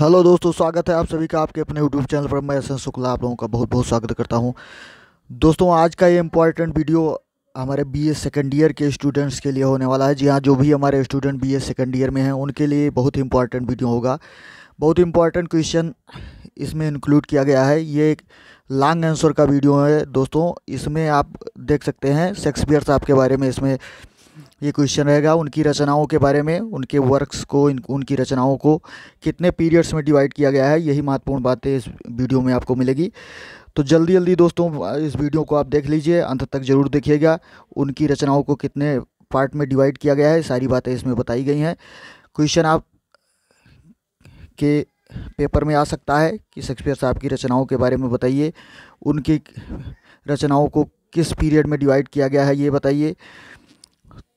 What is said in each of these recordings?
hello दोस्तों स्वागत है आप सभी का आपके अपने यूट्यूब चैनल पर मैं एसन शुक्ला आप लोगों का बहुत बहुत स्वागत करता हूं दोस्तों आज का ये इम्पॉर्टेंट वीडियो हमारे बीए सेकेंड ईयर के स्टूडेंट्स के लिए होने वाला है जी हाँ जो भी हमारे स्टूडेंट बीए सेकेंड ईयर में हैं उनके लिए बहुत ही इंपॉर्टेंट वीडियो होगा बहुत इंपॉर्टेंट क्वेश्चन इसमें इंक्लूड किया गया है ये एक लॉन्ग आंसर का वीडियो है दोस्तों इसमें आप देख सकते हैं शेक्सपियर साहब के बारे में इसमें ये क्वेश्चन रहेगा उनकी रचनाओं के बारे में उनके वर्क्स को इन, उनकी रचनाओं को कितने पीरियड्स में डिवाइड किया गया है यही महत्वपूर्ण बातें इस वीडियो में आपको मिलेगी तो जल्दी जल्दी दोस्तों इस वीडियो को आप देख लीजिए अंत तक जरूर देखिएगा उनकी रचनाओं को कितने पार्ट में डिवाइड किया गया है सारी बातें इसमें बताई गई हैं क्वेश्चन आप के पेपर में आ सकता है कि शेक्सपियर साहब की रचनाओं के बारे में बताइए उनकी रचनाओं को किस पीरियड में डिवाइड किया गया है ये बताइए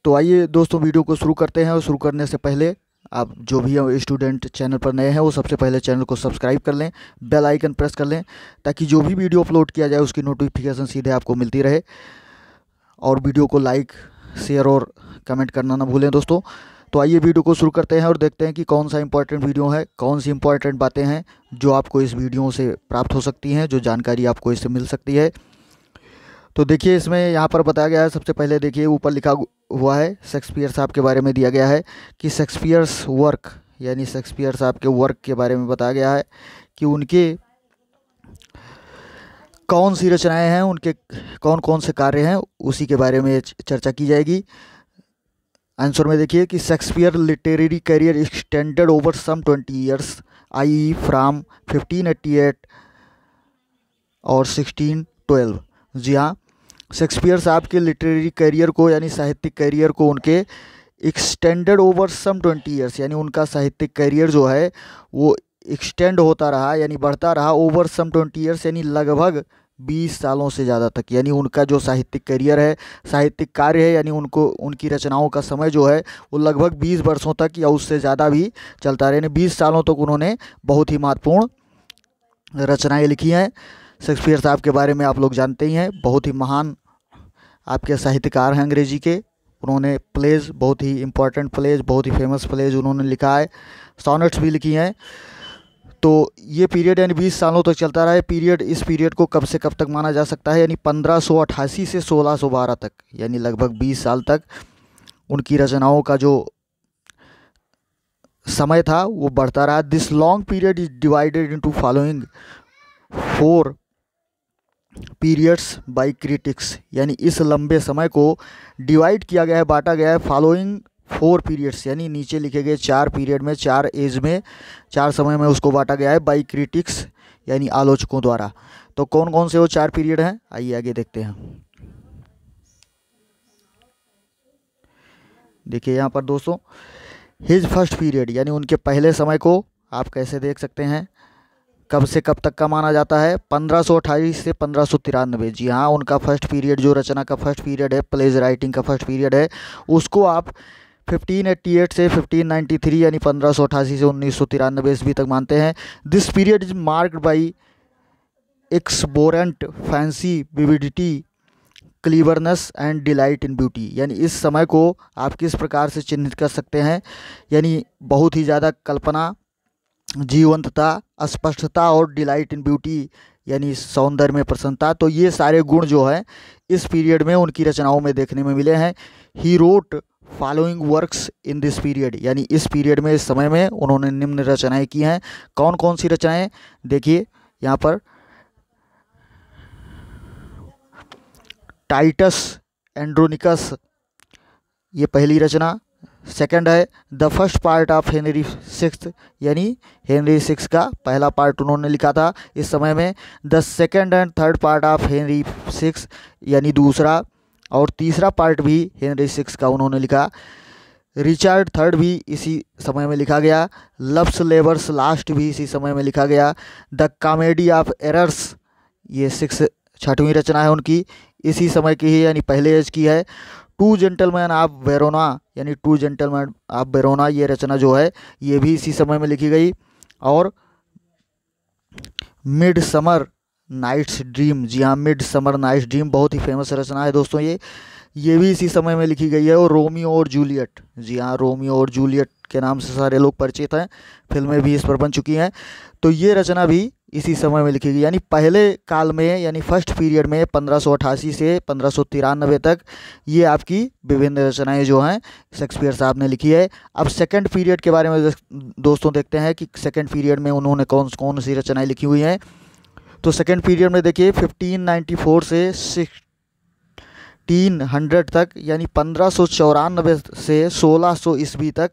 तो आइए दोस्तों वीडियो को शुरू करते हैं और शुरू करने से पहले आप जो भी स्टूडेंट चैनल पर नए हैं वो सबसे पहले चैनल को सब्सक्राइब कर लें बेल आइकन प्रेस कर लें ताकि जो भी वीडियो अपलोड किया जाए उसकी नोटिफिकेशन सीधे आपको मिलती रहे और वीडियो को लाइक शेयर और कमेंट करना ना भूलें दोस्तों तो आइए वीडियो को शुरू करते हैं और देखते हैं कि कौन सा इंपॉर्टेंट वीडियो है कौन सी इंपॉर्टेंट बातें हैं जो आपको इस वीडियो से प्राप्त हो सकती हैं जो जानकारी आपको इससे मिल सकती है तो देखिए इसमें यहाँ पर बताया गया है सबसे पहले देखिए ऊपर लिखा हुआ है शेक्सपियर साहब के बारे में दिया गया है कि शेक्सपियर्स वर्क यानी शेक्सपियर साहब के वर्क के बारे में बताया गया है कि उनके कौन सी रचनाएं हैं उनके कौन कौन से कार्य हैं उसी के बारे में चर्चा की जाएगी आंसर में देखिए कि Shakespeare literary career extended over some twenty years I from fifteen eighty eight और सिक्सटीन ट्वेल्व जी हाँ शेक्सपियर साहब के लिटरेरी करियर को यानी साहित्यिक करियर को उनके extended over some twenty years यानी उनका साहित्यिक करियर जो है वो एक्सटेंड होता रहा यानी बढ़ता रहा ओवर सम ट्वेंटी ईयर्स यानी लगभग बीस सालों से ज़्यादा तक यानी उनका जो साहित्यिक करियर है साहित्यिक कार्य है यानी उनको उनकी रचनाओं का समय जो है वो लगभग बीस वर्षों तक या उससे ज़्यादा भी चलता रहा यानी बीस सालों तक उन्होंने बहुत ही महत्वपूर्ण रचनाएँ लिखी हैं शेक्सपियर साहब के बारे में आप लोग जानते ही हैं बहुत ही महान आपके साहित्यकार हैं अंग्रेजी के उन्होंने प्लेज बहुत ही इम्पोर्टेंट प्लेज बहुत ही फेमस प्लेज उन्होंने लिखा है सोनेट्स भी लिखी हैं तो ये पीरियड यानी 20 सालों तक तो चलता रहा है पीरियड इस पीरियड को कब से कब तक माना जा सकता है यानी पंद्रह से सोलह तक यानी लगभग बीस साल तक उनकी रचनाओं का जो समय था वो बढ़ता रहा this long period is divided into following four periods by critics यानी इस लंबे समय को डिवाइड किया गया है बांटा गया है फॉलोइंग फोर पीरियड्स यानी नीचे लिखे गए चार पीरियड में चार एज में चार समय में उसको बांटा गया है बाई क्रिटिक्स यानी आलोचकों द्वारा तो कौन कौन से वो चार पीरियड हैं आइए आगे देखते हैं देखिए यहाँ पर दोस्तों हिज फर्स्ट पीरियड यानी उनके पहले समय को आप कैसे देख सकते हैं कब से कब तक का माना जाता है पंद्रह से पंद्रह जी हाँ उनका फर्स्ट पीरियड जो रचना का फर्स्ट पीरियड है प्लेज राइटिंग का फर्स्ट पीरियड है उसको आप 1588 से 1593 यानी पंद्रह से उन्नीस सौ ईस्वी तक मानते हैं this period is marked by exuberant fancy vividity cleverness and delight in beauty यानी इस समय को आप किस प्रकार से चिन्हित कर सकते हैं यानी बहुत ही ज़्यादा कल्पना जीवंतता स्पष्टता और डिलाइट इन ब्यूटी यानी सौंदर्य में प्रसन्नता तो ये सारे गुण जो है इस पीरियड में उनकी रचनाओं में देखने में मिले हैं he wrote following works in this period यानी इस पीरियड में इस समय में उन्होंने निम्न रचनाएं की हैं कौन कौन सी रचनाएं देखिए यहाँ पर टाइटस एंड्रोनिकस ये पहली रचना सेकंड है the first part of Henry six यानी हेनरी सिक्स का पहला पार्ट उन्होंने लिखा था इस समय में the second and third part of Henry six यानी दूसरा और तीसरा पार्ट भी हेनरी सिक्स का उन्होंने लिखा रिचर्ड थर्ड भी इसी समय में लिखा गया लव्स लेबर्स लास्ट भी इसी समय में लिखा गया द कॉमेडी ऑफ एरर्स ये सिक्स छठवीं रचना है उनकी इसी समय की है यानी पहले एज की है टू जेंटलमैन ऑफ वेरोना यानी टू जेंटलमैन ऑफ वेरोना ये रचना जो है ये भी इसी समय में लिखी गई और मिड समर नाइट्स ड्रीम जी हाँ मिड समर नाइट्स ड्रीम बहुत ही फेमस रचना है दोस्तों ये ये भी इसी समय में लिखी गई है और रोमियो और जूलियट जी हाँ रोमियो और जूलियट के नाम से सारे लोग परिचित हैं फिल्में भी इस पर बन चुकी हैं तो ये रचना भी इसी समय में लिखी गई यानी पहले काल में यानी फर्स्ट पीरियड में पंद्रह से पंद्रह तक ये आपकी विभिन्न रचनाएं जो हैं शेक्सपियर साहब ने लिखी है अब सेकंड पीरियड के बारे में दोस्तों देखते हैं कि सेकंड पीरियड में उन्होंने कौन कौन सी रचनाएं लिखी हुई हैं तो सेकंड पीरियड में देखिए 1594 से सिक्स तीन हंड्रेड तक यानी पंद्रह सौ चौरानबे से सोलह सौ ईस्वी तक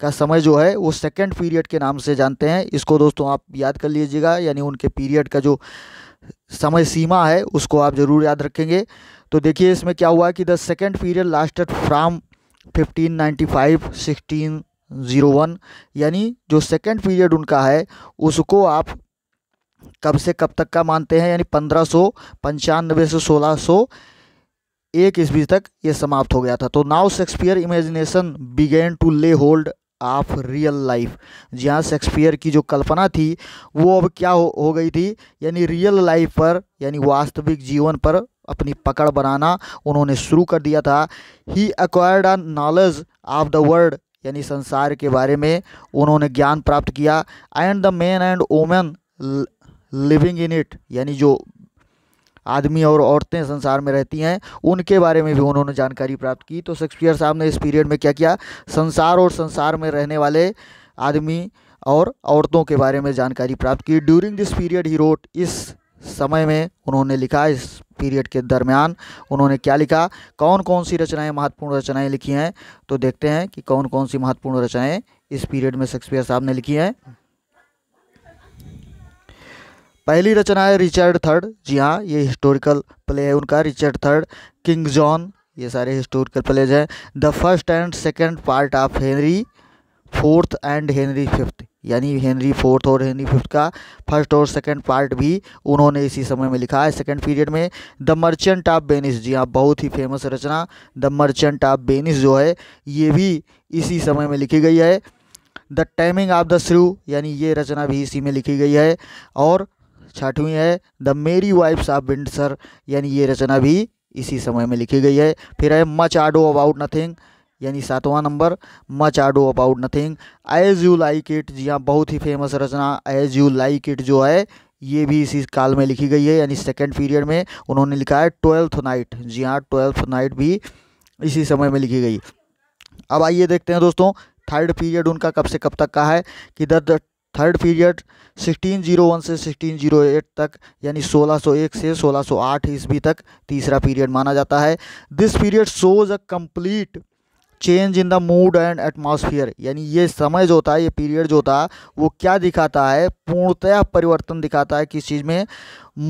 का समय जो है वो सेकेंड पीरियड के नाम से जानते हैं इसको दोस्तों आप याद कर लीजिएगा यानी उनके पीरियड का जो समय सीमा है उसको आप ज़रूर याद रखेंगे तो देखिए इसमें क्या हुआ कि the second period lasted from 1595 1601 यानी जो सेकेंड पीरियड उनका है उसको आप कब से कब तक का मानते हैं यानी पंद्रह सौ पंचानबे से सोलह सौ एक ईस्वी तक ये समाप्त हो गया था तो now Shakespeare imagination began to lay hold of real life जी हाँ शेक्सपियर की जो कल्पना थी वो अब क्या हो, हो गई थी यानी रियल लाइफ पर यानी वास्तविक जीवन पर अपनी पकड़ बनाना उन्होंने शुरू कर दिया था he acquired a knowledge of the world यानी संसार के बारे में उन्होंने ज्ञान प्राप्त किया and the man and women living in it यानी जो आदमी और औरतें संसार में रहती हैं उनके बारे में भी उन्होंने जानकारी प्राप्त की तो शेक्सपियर साहब ने इस पीरियड में क्या किया संसार और संसार में रहने वाले आदमी और औरतों के बारे में जानकारी प्राप्त की during this period he wrote इस समय में उन्होंने लिखा इस पीरियड के दरमियान उन्होंने क्या लिखा कौन कौन सी रचनाएं महत्वपूर्ण रचनाएं लिखी हैं तो देखते हैं कि कौन कौन सी महत्वपूर्ण रचनाएं इस पीरियड में शेक्सपियर साहब ने लिखी हैं पहली रचना है रिचर्ड थर्ड जी हाँ ये हिस्टोरिकल प्ले है उनका रिचर्ड थर्ड किंग जॉन ये सारे हिस्टोरिकल प्लेज हैं the first and second part of Henry fourth and Henry fifth यानी हेनरी फोर्थ और हेनरी फिफ्थ का फर्स्ट और सेकंड पार्ट भी उन्होंने इसी समय में लिखा है सेकंड पीरियड में द मर्चेंट ऑफ बेनिस जी हाँ बहुत ही फेमस रचना द मर्चेंट ऑफ बेनिस जो है ये भी इसी समय में लिखी गई है द टाइमिंग ऑफ द श्रू यानी ये रचना भी इसी में लिखी गई है और छठवीं है द मेरी वाइफ्स ऑफ विंडसर यानी ये रचना भी इसी समय में लिखी गई है फिर है मच आडो अबाउट नथिंग यानी सातवां number much ado about nothing as you like it जी हाँ बहुत ही फेमस रचना एज यू लाइक इट जो है ये भी इसी काल में लिखी गई है यानी सेकेंड पीरियड में उन्होंने लिखा है ट्वेल्थ नाइट जी हाँ ट्वेल्थ नाइट भी इसी समय में लिखी गई अब आइए देखते हैं दोस्तों थर्ड पीरियड उनका कब से कब तक का है कि द थर्ड पीरियड 1601 से 1608 तक यानी 1601 से 1608 ईस्वी तक तीसरा पीरियड माना जाता है this period shows a complete change in the mood and atmosphere यानी ये समय जो होता है ये पीरियड जो होता है वो क्या दिखाता है पूर्णतया परिवर्तन दिखाता है किस चीज़ में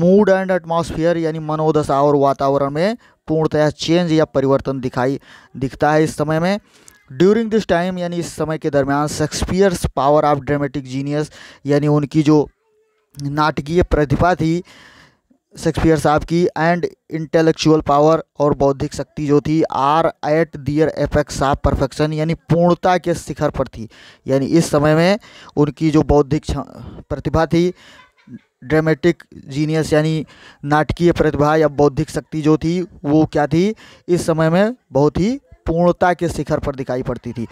मूड एंड एटमॉस्फेयर यानी मनोदशा और वातावरण में पूर्णतया चेंज या परिवर्तन दिखाई दिखता है इस समय में ड्यूरिंग दिस टाइम यानी इस समय के दरमियान Shakespeare's power of dramatic genius यानी उनकी जो नाटकीय प्रतिभा थी शेक्सपियर साहब की एंड इंटेलेक्चुअल पावर और बौद्धिक शक्ति जो थी are at their effects of perfection यानी पूर्णता के शिखर पर थी यानी इस समय में उनकी जो बौद्धिक प्रतिभा थी ड्रामेटिक जीनियस यानी नाटकीय प्रतिभा या बौद्धिक शक्ति जो थी वो क्या थी इस समय में बहुत ही पूर्णता के शिखर पर दिखाई पड़ती थी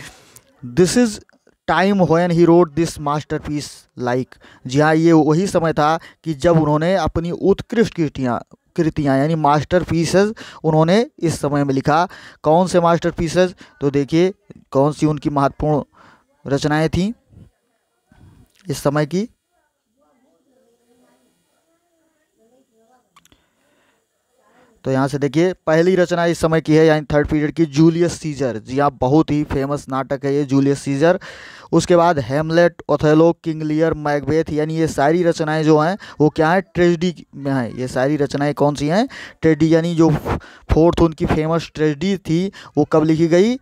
this is time when he wrote this masterpiece like जी हाँ ये वही समय था कि जब उन्होंने अपनी उत्कृष्ट कृतियाँ कृतियाँ यानी मास्टर पीसेज उन्होंने इस समय में लिखा कौन से मास्टर पीसेज तो देखिए कौन सी उनकी महत्वपूर्ण रचनाएं थीं इस समय की तो यहाँ से देखिए पहली रचना इस समय की है यानी थर्ड पीरियड की जूलियस सीजर जी हाँ बहुत ही फेमस नाटक है ये जूलियस सीजर उसके बाद Hamlet Othello King Lear Macbeth यानी ये सारी रचनाएं जो हैं वो क्या है ट्रेजडी में हैं ये सारी रचनाएं कौन सी हैं ट्रेजडी यानी जो फोर्थ उनकी फेमस ट्रेजडी थी वो कब लिखी गई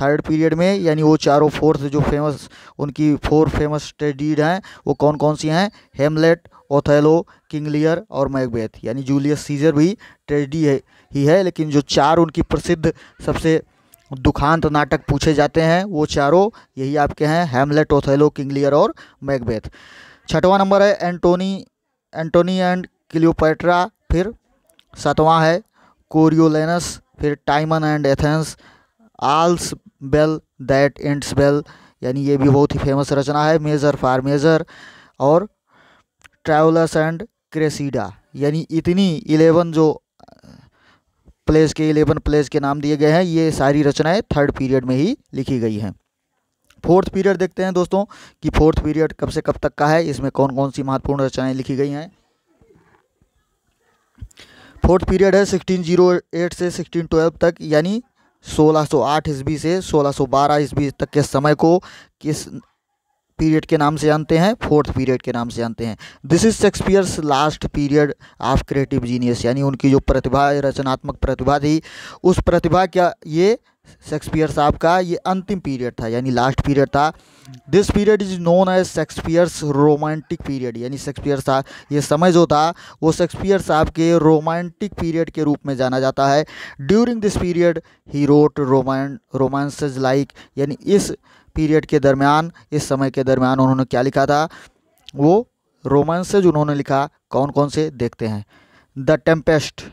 थर्ड पीरियड में यानी वो चारों फोर्थ जो फेमस उनकी फोर फेमस ट्रेडीड हैं वो कौन कौन सी हैं हेमलेट ओथेलो किंग लियर और मैकबेथ यानी जूलियस सीजर भी ट्रेडी है ही है लेकिन जो चार उनकी प्रसिद्ध सबसे दुखांत नाटक पूछे जाते हैं वो चारों यही आपके हैं हेमलेट ओथेलो किंग लियर और मैकबेथ छठवां नंबर है एंटोनी एंटोनी एंड क्लियोपेट्रा फिर सातवां है कोरियोलेनस फिर Timon and Athens all's well that ends well यानी ये भी बहुत ही फेमस रचना है मेजर फार मेजर और ट्रैवलर्स एंड क्रेसीडा यानी इतनी इलेवन जो प्लेस के इलेवन प्लेस के नाम दिए गए हैं ये सारी रचनाएं थर्ड पीरियड में ही लिखी गई हैं फोर्थ पीरियड देखते हैं दोस्तों कि फोर्थ पीरियड कब से कब तक का है इसमें कौन कौन सी महत्वपूर्ण रचनाएं लिखी गई हैं फोर्थ पीरियड है सिक्सटीन जीरो एट से सिक्सटीन ट्वेल्व तक यानी सोलह सौ आठ ईस्वी से सोलह सौ बारह ईस्वी तक के समय को किस पीरियड के नाम से जानते हैं फोर्थ पीरियड के नाम से जानते हैं this is Shakespeare's last period of creative genius यानी उनकी जो प्रतिभा रचनात्मक प्रतिभा थी उस प्रतिभा का ये शेक्सपियर साहब का ये अंतिम पीरियड था यानी लास्ट पीरियड था this period is known as Shakespeare's romantic period यानी शेक्सपियर साहब ये समय जो था वो शेक्सपियर साहब के रोमांटिक पीरियड के रूप में जाना जाता है during this period he wrote roman romances like यानी इस पीरियड के दरमियान इस समय के दरमियान उन्होंने क्या लिखा था वो रोमांसेज उन्होंने लिखा कौन कौन से देखते हैं the Tempest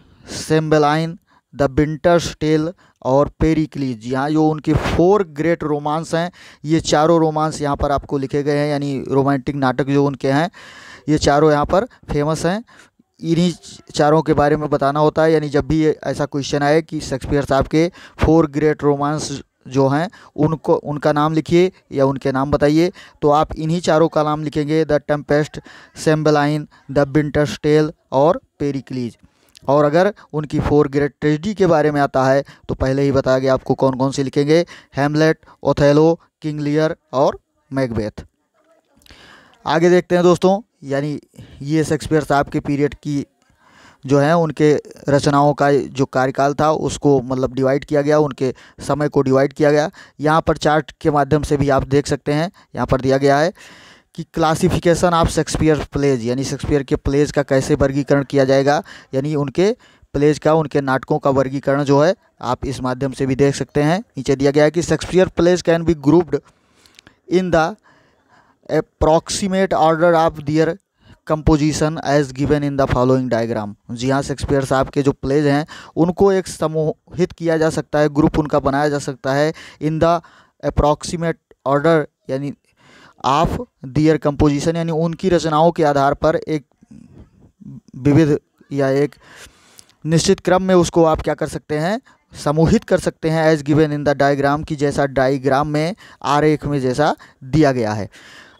Cymbeline the Winter's Tale और पेरिक्लीज यहाँ जो उनके फोर ग्रेट रोमांस हैं ये चारों रोमांस यहाँ पर आपको लिखे गए हैं यानी रोमांटिक नाटक जो उनके हैं ये चारों यहाँ पर फेमस हैं इन्हीं चारों के बारे में बताना होता है यानी जब भी ऐसा क्वेश्चन आए कि शेक्सपियर साहब के फोर ग्रेट रोमांस जो हैं उनको उनका नाम लिखिए या उनके नाम बताइए तो आप इन्हीं चारों का नाम लिखेंगे the Tempest Cymbeline the Winter's Tale और पेरिक्लीज और अगर उनकी फोर ग्रेट ट्रेजडी के बारे में आता है तो पहले ही बताया गया आपको कौन कौन सी लिखेंगे हेमलेट ओथेलो किंग लियर और मैकबेथ आगे देखते हैं दोस्तों यानी ये शेक्सपियर साहब के पीरियड की जो है उनके रचनाओं का जो कार्यकाल था उसको मतलब डिवाइड किया गया उनके समय को डिवाइड किया गया यहाँ पर चार्ट के माध्यम से भी आप देख सकते हैं यहाँ पर दिया गया है कि क्लासिफिकेशन ऑफ शेक्सपियर प्लेज यानी शेक्सपियर के प्लेज का कैसे वर्गीकरण किया जाएगा यानी उनके प्लेज का उनके नाटकों का वर्गीकरण जो है आप इस माध्यम से भी देख सकते हैं नीचे दिया गया है कि Shakespeare plays can be grouped in the approximate order of their composition as given in the following diagram जी हाँ शेक्सपियर साहब के जो प्लेज हैं उनको एक समूहित किया जा सकता है ग्रुप उनका बनाया जा सकता है इन द अप्रॉक्सीमेट ऑर्डर यानी ऑफ दियर कंपोजिशन यानी उनकी रचनाओं के आधार पर एक विविध या एक निश्चित क्रम में उसको आप क्या कर सकते हैं समूहित कर सकते हैं as given in the diagram की जैसा डायग्राम में आरेख में जैसा दिया गया है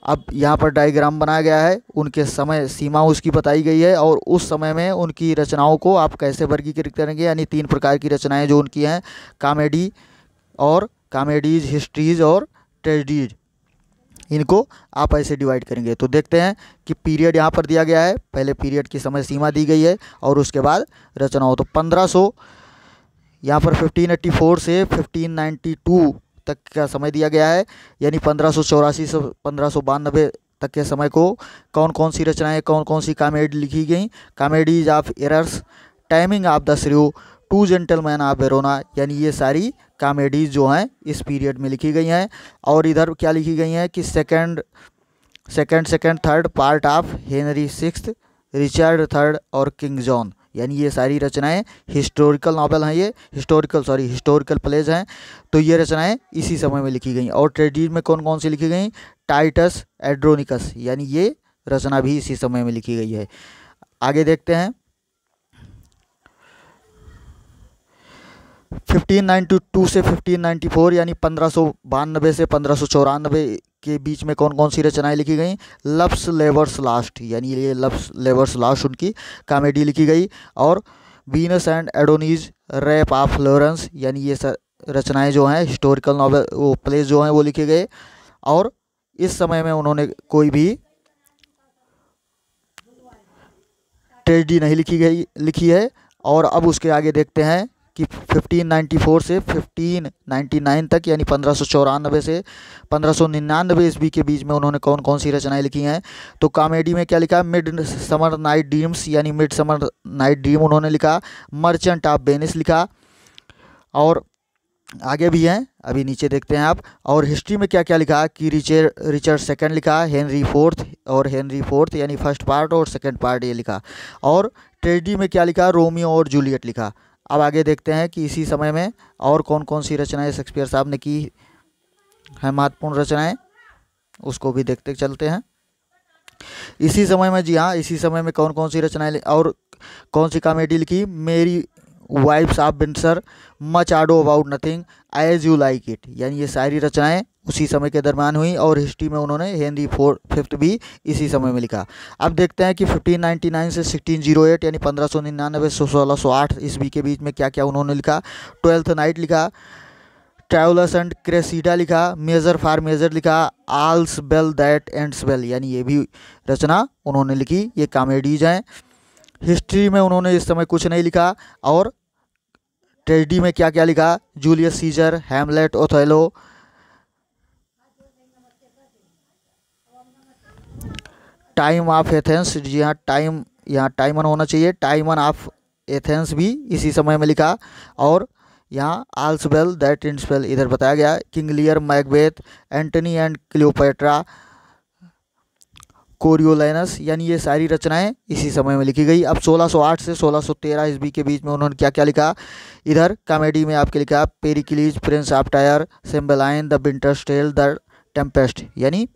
अब यहाँ पर डायग्राम बनाया गया है उनके समय सीमा उसकी बताई गई है और उस समय में उनकी रचनाओं को आप कैसे वर्गीकृत करेंगे यानी तीन प्रकार की रचनाएं जो उनकी हैं कामेडी और कामेडीज हिस्ट्रीज और ट्रेजडीज इनको आप ऐसे डिवाइड करेंगे तो देखते हैं कि पीरियड यहाँ पर दिया गया है पहले पीरियड की समय सीमा दी गई है और उसके बाद रचना हो तो पंद्रह सौ यहाँ पर 1584 से 1592 तक का समय दिया गया है यानी पंद्रह से पंद्रह तक के समय को कौन कौन सी रचनाएँ कौन कौन सी कामेडी लिखी गई comedies of errors taming of the shrew two gentleman of Verona यानी ये सारी कामेडीज़ जो हैं इस पीरियड में लिखी गई हैं और इधर क्या लिखी गई हैं कि second second second third part of Henry six Richard third और किंग जॉन यानी ये सारी रचनाएं हिस्टोरिकल नावल हैं ये हिस्टोरिकल सॉरी हिस्टोरिकल प्लेज हैं तो ये रचनाएं इसी समय में लिखी गई और ट्रेडीज में कौन कौन सी लिखी गई टाइटस एड्रोनिकस यानी ये रचना भी इसी समय में लिखी गई है आगे देखते हैं 1592 से 1594 यानी पंद्रह से पंद्रह के बीच में कौन कौन सी रचनाएं लिखी गई लफ्स लेवर्स लास्ट यानी ये लफ्स लेवर्स लास्ट उनकी कॉमेडी लिखी गई और Venus and Adonis rape of Florence यानी ये रचनाएं जो हैं हिस्टोरिकल नॉवल वो प्लेस जो हैं वो लिखे गए और इस समय में उन्होंने कोई भी ट्रेजडी नहीं लिखी गई लिखी है और अब उसके आगे देखते हैं कि 1594 से 1599 तक यानी पंद्रह से पंद्रह सौ ईस्वी के बीच में उन्होंने कौन कौन सी रचनाएं लिखी हैं तो कॉमेडी में क्या लिखा मिड समर नाइट ड्रीम्स यानी मिड समर नाइट ड्रीम उन्होंने लिखा मर्चेंट ऑफ बेनिस लिखा और आगे भी हैं अभी नीचे देखते हैं आप और हिस्ट्री में क्या क्या लिखा कि रिचर रिचर्ड सेकंड लिखा हेनरी फोर्थ और हेनरी फोर्थ यानी फर्स्ट पार्ट और सेकंड पार्ट ये लिखा और ट्रेडी में क्या लिखा रोमियो और जूलियट लिखा अब आगे देखते हैं कि इसी समय में और कौन कौन सी रचनाएं शेक्सपियर साहब ने की हैं महत्वपूर्ण रचनाएं उसको भी देखते चलते हैं इसी समय में जी हाँ इसी समय में कौन कौन सी रचनाएं और कौन सी कॉमेडी लिखी merry wives of Windsor much ado about nothing as you like it यानी ये सारी रचनाएं उसी समय के दरमियान हुई और हिस्ट्री में उन्होंने हेनरी फोर फिफ्थ भी इसी समय में लिखा अब देखते हैं कि 1599 से 1608 यानी पंद्रह सौ निन्यानवे से सोलह सौ आठ ईस्वी के बीच में क्या क्या उन्होंने लिखा ट्वेल्थ नाइट लिखा ट्रैवलर्स एंड क्रेसिडा लिखा मेजर फार मेजर लिखा all's well that ends well यानी ये भी रचना उन्होंने लिखी ये कॉमेडीज हैं हिस्ट्री में उन्होंने इस समय कुछ नहीं लिखा और ट्रेडी में क्या क्या लिखा Julius Caesar Hamlet Othello time of Athens जी हाँ टाइम यहाँ टाइमन होना चाहिए टाइमन ऑफ एथेंस भी इसी समय में लिखा और यहाँ आल्स बेल दैट बेल इधर बताया गया King Lear Macbeth Antony and Cleopatra Coriolanus यानी ये सारी रचनाएं इसी समय में लिखी गई अब 1608 से 1613 ईस्वी के बीच में उन्होंने क्या क्या लिखा इधर कॉमेडी में आपके लिखा Pericles Prince of Tyre Cymbeline the Winter's tale the Tempest यानी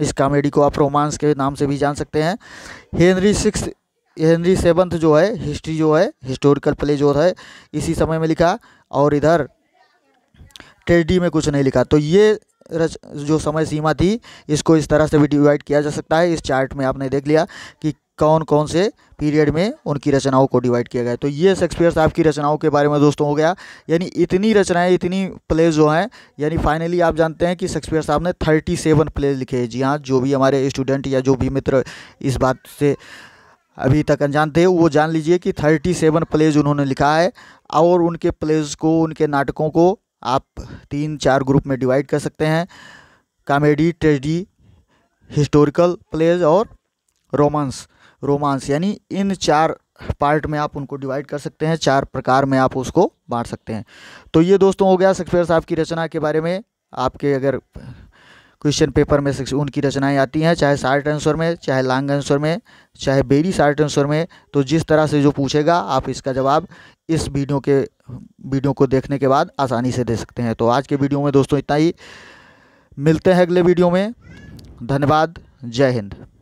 इस कॉमेडी को आप रोमांस के नाम से भी जान सकते हैं हेनरी सिक्स हेनरी सेवन्थ जो है हिस्ट्री जो है हिस्टोरिकल प्ले जो है इसी समय में लिखा और इधर ट्रेडी में कुछ नहीं लिखा तो ये रच जो समय सीमा थी इसको इस तरह से भी डिवाइड किया जा सकता है इस चार्ट में आपने देख लिया कि कौन कौन से पीरियड में उनकी रचनाओं को डिवाइड किया गया तो ये शेक्सपियर साहब की रचनाओं के बारे में दोस्तों हो गया यानी इतनी रचनाएं इतनी प्लेज जो हैं यानी फाइनली आप जानते हैं कि शेक्सपियर साहब ने थर्टी सेवन प्लेज लिखे हैं जी हाँ जो भी हमारे स्टूडेंट या जो भी मित्र इस बात से अभी तक अनजान थे वो जान लीजिए कि थर्टी सेवन प्लेज उन्होंने लिखा है और उनके प्लेज को उनके नाटकों को आप तीन चार ग्रुप में डिवाइड कर सकते हैं कॉमेडी ट्रेजडी हिस्टोरिकल प्लेज और रोमांस रोमांस यानी इन चार पार्ट में आप उनको डिवाइड कर सकते हैं चार प्रकार में आप उसको बांट सकते हैं तो ये दोस्तों हो गया शेक्सपियर साहब की रचना के बारे में आपके अगर क्वेश्चन पेपर में उनकी रचनाएं आती हैं चाहे शार्ट आंसर में चाहे लॉन्ग आंसर में चाहे बेरी शार्ट आंसर में तो जिस तरह से जो पूछेगा आप इसका जवाब इस वीडियो के वीडियो को देखने के बाद आसानी से दे सकते हैं तो आज के वीडियो में दोस्तों इतना ही मिलते हैं अगले वीडियो में धन्यवाद जय हिंद